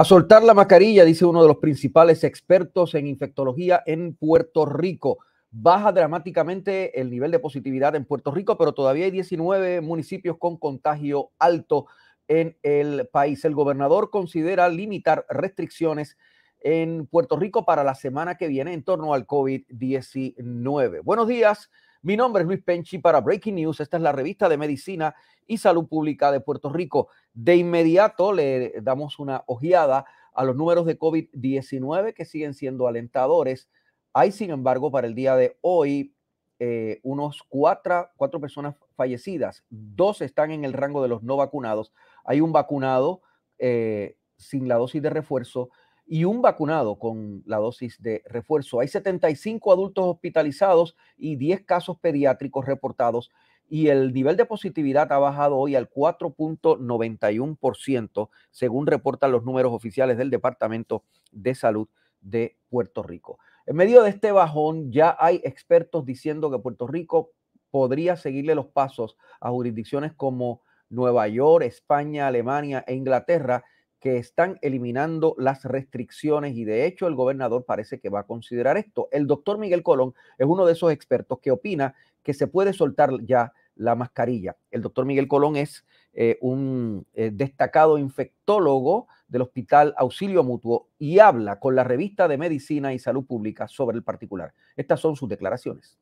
A soltar la mascarilla, dice uno de los principales expertos en infectología en Puerto Rico. Baja dramáticamente el nivel de positividad en Puerto Rico, pero todavía hay 19 municipios con contagio alto en el país. El gobernador considera limitar restricciones en Puerto Rico para la semana que viene en torno al COVID-19. Buenos días. Mi nombre es Luis Penchi para Breaking News. Esta es la revista de Medicina y Salud Pública de Puerto Rico. De inmediato le damos una ojeada a los números de COVID-19 que siguen siendo alentadores. Hay, sin embargo, para el día de hoy, eh, unos cuatro, personas fallecidas. Dos están en el rango de los no vacunados. Hay un vacunado eh, sin la dosis de refuerzo y un vacunado con la dosis de refuerzo. Hay 75 adultos hospitalizados y 10 casos pediátricos reportados y el nivel de positividad ha bajado hoy al 4.91%, según reportan los números oficiales del Departamento de Salud de Puerto Rico. En medio de este bajón ya hay expertos diciendo que Puerto Rico podría seguirle los pasos a jurisdicciones como Nueva York, España, Alemania e Inglaterra, que están eliminando las restricciones y de hecho el gobernador parece que va a considerar esto. El doctor Miguel Colón es uno de esos expertos que opina que se puede soltar ya la mascarilla. El doctor Miguel Colón es eh, un eh, destacado infectólogo del Hospital Auxilio Mutuo y habla con la revista de Medicina y Salud Pública sobre el particular. Estas son sus declaraciones.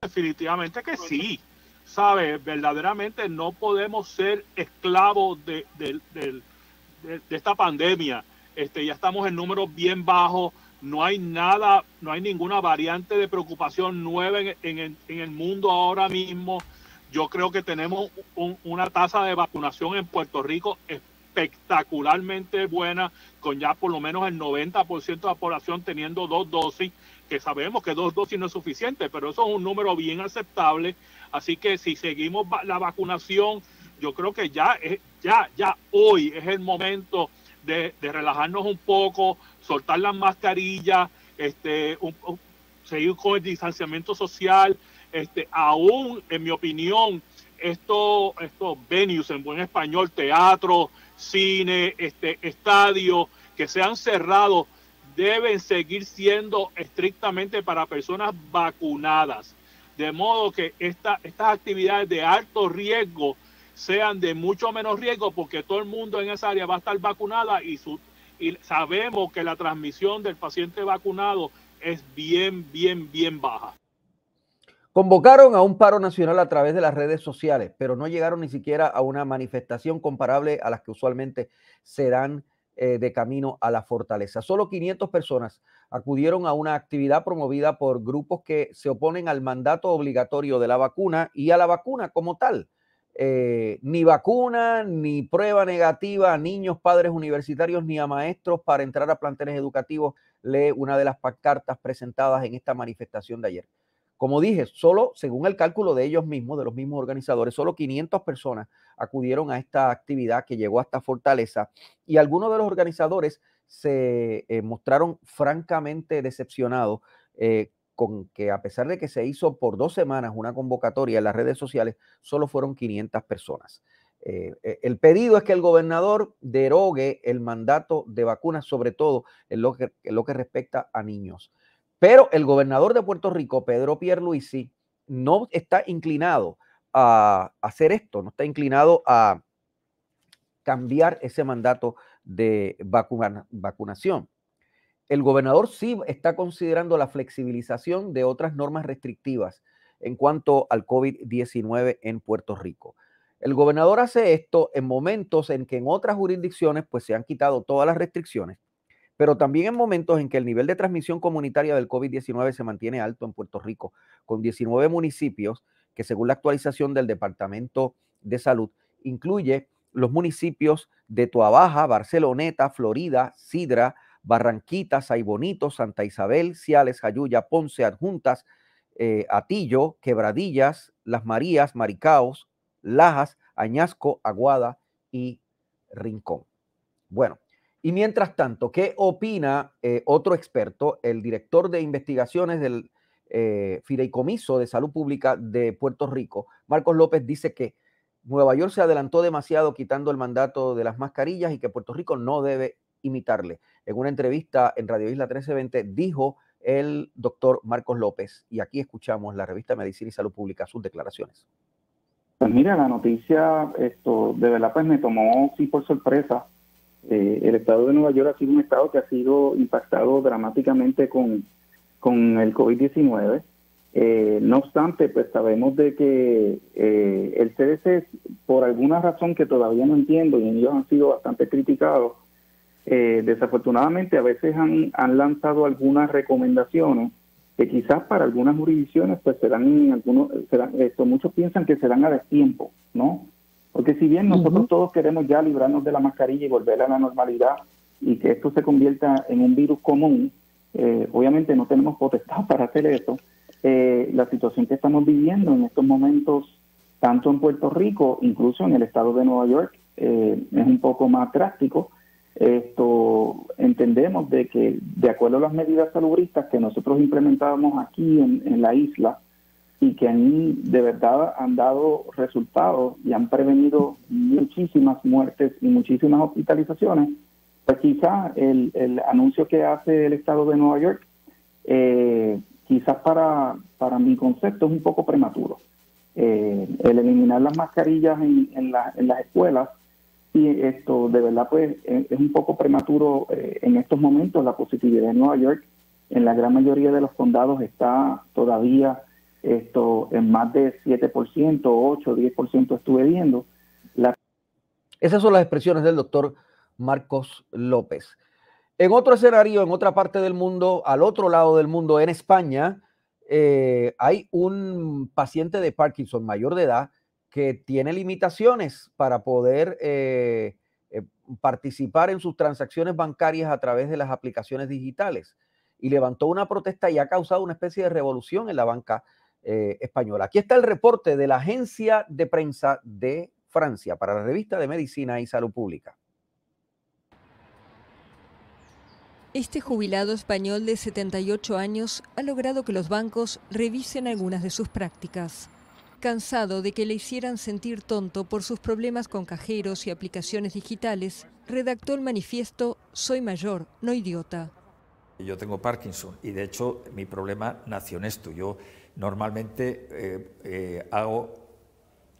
Definitivamente que sí. Sabe, verdaderamente no podemos ser esclavos del de, esta pandemia. Este, ya estamos en números bien bajos, no hay nada, no hay ninguna variante de preocupación nueva en, en, en el mundo ahora mismo. Yo creo que tenemos una tasa de vacunación en Puerto Rico espectacularmente buena, con ya por lo menos el 90% de la población teniendo dos dosis, que sabemos que dos dosis no es suficiente, pero eso es un número bien aceptable. Así que si seguimos la vacunación, yo creo que ya, ya, ya hoy es el momento de, relajarnos un poco, soltar las mascarillas, este, seguir con el distanciamiento social. Este, aún, en mi opinión, estos, estos venues en buen español, teatro, cine, este, estadios que se han cerrado, deben seguir siendo estrictamente para personas vacunadas. De modo que esta, estas actividades de alto riesgo sean de mucho menos riesgo porque todo el mundo en esa área va a estar vacunada y, y sabemos que la transmisión del paciente vacunado es bien, bien, bien baja. Convocaron a un paro nacional a través de las redes sociales, pero no llegaron ni siquiera a una manifestación comparable a las que usualmente se dan eh, de camino a la fortaleza. Solo 500 personas acudieron a una actividad promovida por grupos que se oponen al mandato obligatorio de la vacuna y a la vacuna como tal. Eh, ni vacuna, ni prueba negativa a niños, padres universitarios, ni a maestros para entrar a planteles educativos, lee una de las cartas presentadas en esta manifestación de ayer. Como dije, solo, según el cálculo de ellos mismos, de los mismos organizadores, solo 500 personas acudieron a esta actividad que llegó hasta Fortaleza y algunos de los organizadores se eh, mostraron francamente decepcionados eh, con que a pesar de que se hizo por dos semanas una convocatoria en las redes sociales, solo fueron 500 personas. Eh, e, el pedido es que el gobernador derogue el mandato de vacunas, sobre todo en lo que, lo que respecta a niños. Pero el gobernador de Puerto Rico, Pedro Pierluisi, no está inclinado a hacer esto, no está inclinado a cambiar ese mandato de vacunación el gobernador sí está considerando la flexibilización de otras normas restrictivas en cuanto al COVID-19 en Puerto Rico. El gobernador hace esto en momentos en que en otras jurisdicciones pues se han quitado todas las restricciones, pero también en momentos en que el nivel de transmisión comunitaria del COVID-19 se mantiene alto en Puerto Rico, con 19 municipios que según la actualización del Departamento de Salud incluye los municipios de Toabaja, Barceloneta, Florida, Sidra, Barranquitas, Saibonito, Santa Isabel, Ciales, Jayuya, Ponce, Adjuntas, eh, Atillo, Quebradillas, Las Marías, Maricaos, Lajas, Añasco, Aguada y Rincón. Bueno, y mientras tanto, ¿qué opina eh, otro experto, el director de investigaciones del eh, Fideicomiso de Salud Pública de Puerto Rico, Marcos López, dice que Nueva York se adelantó demasiado quitando el mandato de las mascarillas y que Puerto Rico no debe imitarle. En una entrevista en Radio Isla 1320 dijo el doctor Marcos López y aquí escuchamos la revista Medicina y Salud Pública sus declaraciones. Pues mira, la noticia, de verdad pues, me tomó sí por sorpresa. Eh, el estado de Nueva York ha sido un estado que ha sido impactado dramáticamente con, con el COVID-19. Eh, no obstante, pues sabemos de que eh, el CDC, por alguna razón que todavía no entiendo, y ellos han sido bastante criticados, eh, desafortunadamente a veces han, han, lanzado algunas recomendaciones que quizás para algunas jurisdicciones pues serán algunos serán, esto, muchos piensan que serán a destiempo no porque si bien nosotros todos queremos ya librarnos de la mascarilla y volver a la normalidad y que esto se convierta en un virus común eh, obviamente no tenemos potestad para hacer eso eh, la situación que estamos viviendo en estos momentos tanto en Puerto Rico incluso en el estado de Nueva York es un poco más drástico esto entendemos de que de acuerdo a las medidas salubristas que nosotros implementamos aquí en, la isla y que han, de verdad han dado resultados y han prevenido muchísimas muertes y muchísimas hospitalizaciones, pues quizás el, el, anuncio que hace el Estado de Nueva York, eh, quizás para, para mi concepto es un poco prematuro. Eh, el eliminar las mascarillas en, en, en las escuelas y esto, de verdad, pues eh, es un poco prematuro eh, en estos momentos. La positividad en Nueva York, en la gran mayoría de los condados, está todavía esto en más de 7%, 8, 10% estuve viendo. Esas son las expresiones del doctor Marcos López. En otro escenario, en otra parte del mundo, al otro lado del mundo, en España, eh, hay un paciente de Parkinson mayor de edad que tiene limitaciones para poder eh, eh, participar en sus transacciones bancarias a través de las aplicaciones digitales. Y levantó una protesta y ha causado una especie de revolución en la banca eh, española. Aquí está el reporte de la agencia de prensa de Francia para la revista de Medicina y Salud Pública. Este jubilado español de 78 años ha logrado que los bancos revisen algunas de sus prácticas. Cansado de que le hicieran sentir tonto por sus problemas con cajeros y aplicaciones digitales, redactó el manifiesto Soy mayor, no idiota. Yo tengo Parkinson y de hecho mi problema nació en esto. Yo normalmente eh, eh, hago,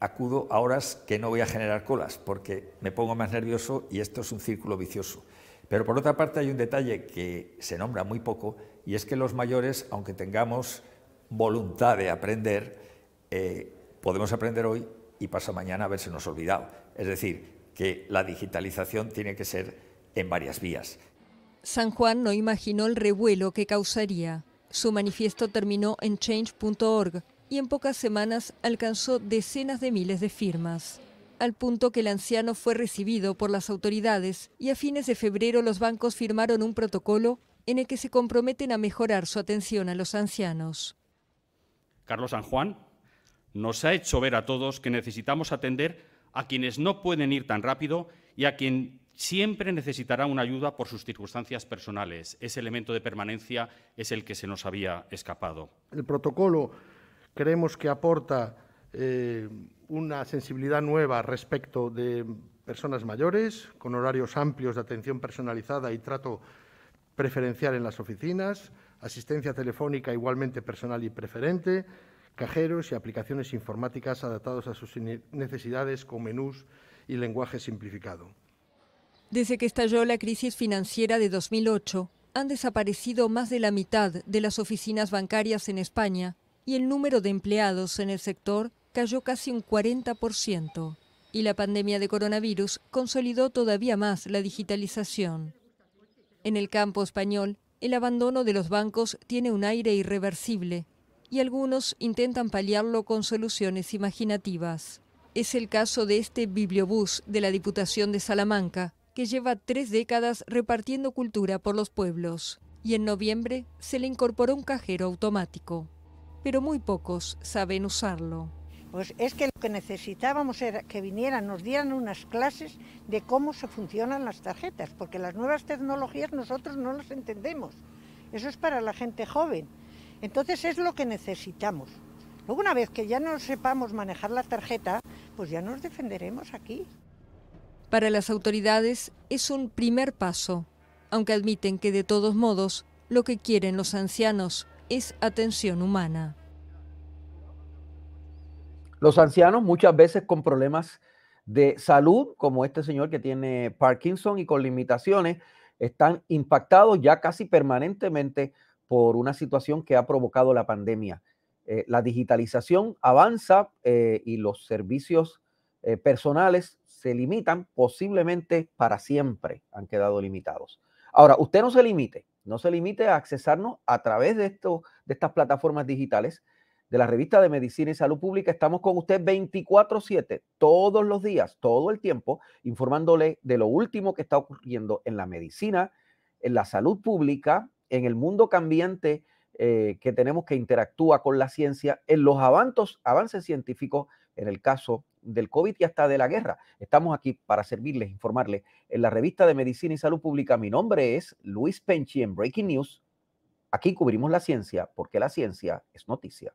acudo a horas que no voy a generar colas porque me pongo más nervioso y esto es un círculo vicioso. Pero por otra parte hay un detalle que se nombra muy poco y es que los mayores, aunque tengamos voluntad de aprender, eh, podemos aprender hoy y pasa mañana a haberse nos olvidado. Es decir, que la digitalización tiene que ser en varias vías. San Juan no imaginó el revuelo que causaría. Su manifiesto terminó en change.org y en pocas semanas alcanzó decenas de miles de firmas, al punto que el anciano fue recibido por las autoridades y a fines de febrero los bancos firmaron un protocolo en el que se comprometen a mejorar su atención a los ancianos. Carlos San Juan nos ha hecho ver a todos que necesitamos atender a quienes no pueden ir tan rápido y a quien siempre necesitará una ayuda por sus circunstancias personales. Ese elemento de permanencia es el que se nos había escapado. El protocolo creemos que aporta eh, una sensibilidad nueva respecto de personas mayores, con horarios amplios de atención personalizada y trato preferencial en las oficinas, asistencia telefónica igualmente personal y preferente, cajeros y aplicaciones informáticas adaptados a sus necesidades con menús y lenguaje simplificado. Desde que estalló la crisis financiera de 2008, han desaparecido más de la mitad de las oficinas bancarias en España y el número de empleados en el sector cayó casi un 40%. Y la pandemia de coronavirus consolidó todavía más la digitalización. En el campo español, el abandono de los bancos tiene un aire irreversible y algunos intentan paliarlo con soluciones imaginativas. Es el caso de este bibliobús de la Diputación de Salamanca, que lleva tres décadas repartiendo cultura por los pueblos, y en noviembre se le incorporó un cajero automático. Pero muy pocos saben usarlo. Pues es que lo que necesitábamos era que vinieran, nos dieran unas clases de cómo se funcionan las tarjetas, porque las nuevas tecnologías nosotros no las entendemos. Eso es para la gente joven. Entonces es lo que necesitamos. Luego una vez que ya no sepamos manejar la tarjeta, pues ya nos defenderemos aquí. Para las autoridades es un primer paso, aunque admiten que de todos modos lo que quieren los ancianos es atención humana. Los ancianos muchas veces con problemas de salud, como este señor que tiene Parkinson y con limitaciones, están impactados ya casi permanentemente por una situación que ha provocado la pandemia. Eh, la digitalización avanza eh, y los servicios eh, personales se limitan posiblemente para siempre, han quedado limitados. Ahora, usted no se limite, no se limite a accesarnos a través de, esto, de estas plataformas digitales. De la revista de Medicina y Salud Pública estamos con usted 24/7, todos los días, todo el tiempo, informándole de lo último que está ocurriendo en la medicina, en la salud pública, en el mundo cambiante eh, que tenemos que interactúa con la ciencia, en los avances científicos, en el caso del COVID y hasta de la guerra. Estamos aquí para servirles, informarles. En la revista de Medicina y Salud Pública, mi nombre es Luis Penchi en Breaking News. Aquí cubrimos la ciencia porque la ciencia es noticia.